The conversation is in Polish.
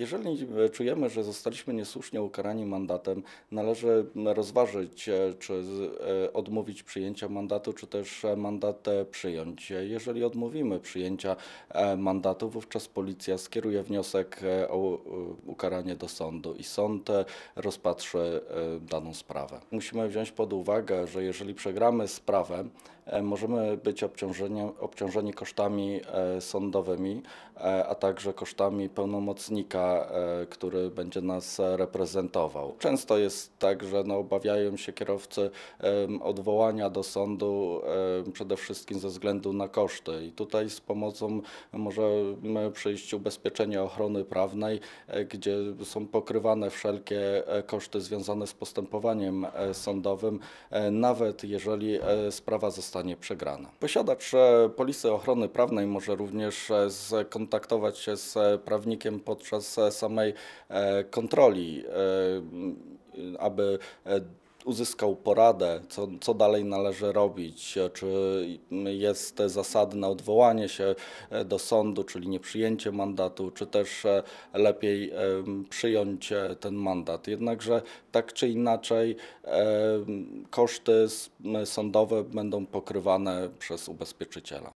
Jeżeli e, czujemy, że zostaliśmy niesłusznie ukarani mandatem, należy rozważyć, e, czy e, odmówić przyjęcia mandatu, czy też mandat przyjąć. Jeżeli odmówimy przyjęcia mandatu, wówczas policja skieruje wniosek o ukaranie do sądu i sąd rozpatrzy daną sprawę. Musimy wziąć pod uwagę, że jeżeli przegramy sprawę, możemy być obciążeni kosztami sądowymi, a także kosztami pełnomocnika E, który będzie nas reprezentował. Często jest tak, że no, obawiają się kierowcy odwołania do sądu przede wszystkim ze względu na koszty i tutaj z pomocą może przyjść ubezpieczenie ochrony prawnej, e, gdzie są pokrywane wszelkie e, koszty związane z postępowaniem sądowym, nawet jeżeli sprawa zostanie przegrana. Posiadacz polisy ochrony prawnej może również skontaktować się z prawnikiem podczas E, samej e, kontroli, e, aby uzyskał poradę, co, co dalej należy robić, czy jest zasadne odwołanie się do sądu, czyli nieprzyjęcie mandatu, czy też lepiej przyjąć ten mandat. Jednakże tak czy inaczej koszty sądowe będą pokrywane przez ubezpieczyciela.